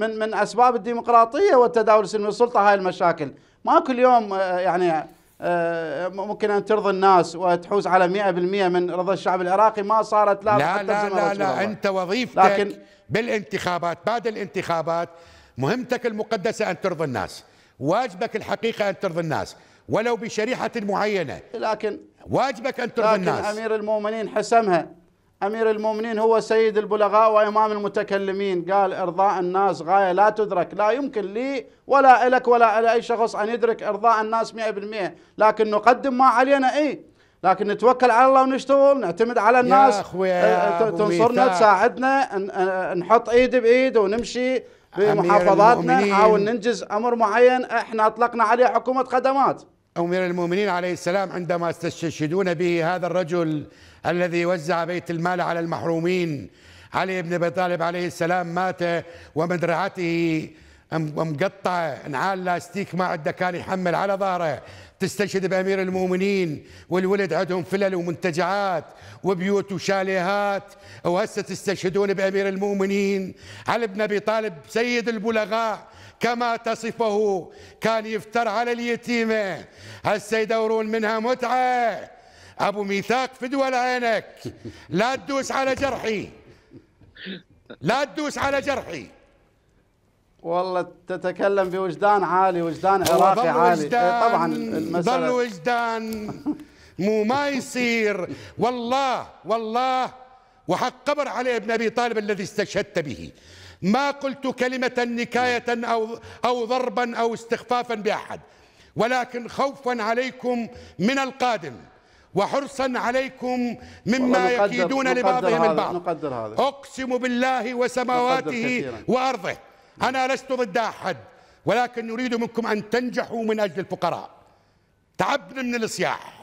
من من اسباب الديمقراطيه والتداول السلمي والسلطه هاي المشاكل ما كل يوم آه، يعني آه، ممكن ان ترضي الناس وتحوز على 100% من رضا الشعب العراقي ما صارت لا لا لا لا, لا, لا انت وظيفتك لكن بالانتخابات بعد الانتخابات مهمتك المقدسه ان ترضي الناس واجبك الحقيقه ان ترضي الناس ولو بشريحه معينه لكن واجبك ان ترضي لكن الناس امير المؤمنين حسمها أمير المؤمنين هو سيد البلغاء وإمام المتكلمين قال إرضاء الناس غاية لا تدرك لا يمكن لي ولا إلك ولا إلى أي شخص أن يدرك إرضاء الناس مئة بالمئة لكن نقدم ما علينا إيه لكن نتوكل على الله ونشتغل نعتمد على الناس آه، آه، تنصرنا تساعدنا آه، نحط إيد بإيد ونمشي بمحافظاتنا نحاول ننجز أمر معين احنا أطلقنا عليه حكومة خدمات أمير المؤمنين عليه السلام عندما استشهدون به هذا الرجل الذي وزع بيت المال على المحرومين علي بن أبي طالب عليه السلام مات ومدرعته مقطع نعال لاستيك ما عنده كان يحمل على ظهره تستشهد بامير المؤمنين والولد عندهم فلل ومنتجعات وبيوت وشاليهات وهسه تستشهدون بامير المؤمنين علي بن ابي طالب سيد البلغاء كما تصفه كان يفتر على اليتيمه هسه يدورون منها متعه ابو ميثاق فدوى لعينك لا تدوس على جرحي لا تدوس على جرحي والله تتكلم بوجدان عالي وجدان عراقي عالي إيه، طبعا المسألة ضل وجدان مو ما يصير والله والله وحق قبر علي ابن ابي طالب الذي استشهدت به ما قلت كلمة نكاية أو أو ضربا أو استخفافا بأحد ولكن خوفا عليكم من القادم وحرصا عليكم مما يكيدون لبعضهم البعض نقدر هذا أقسم بالله وسماواته وأرضه أنا لست ضد أحد ولكن نريد منكم أن تنجحوا من أجل الفقراء تعبنا من الصياح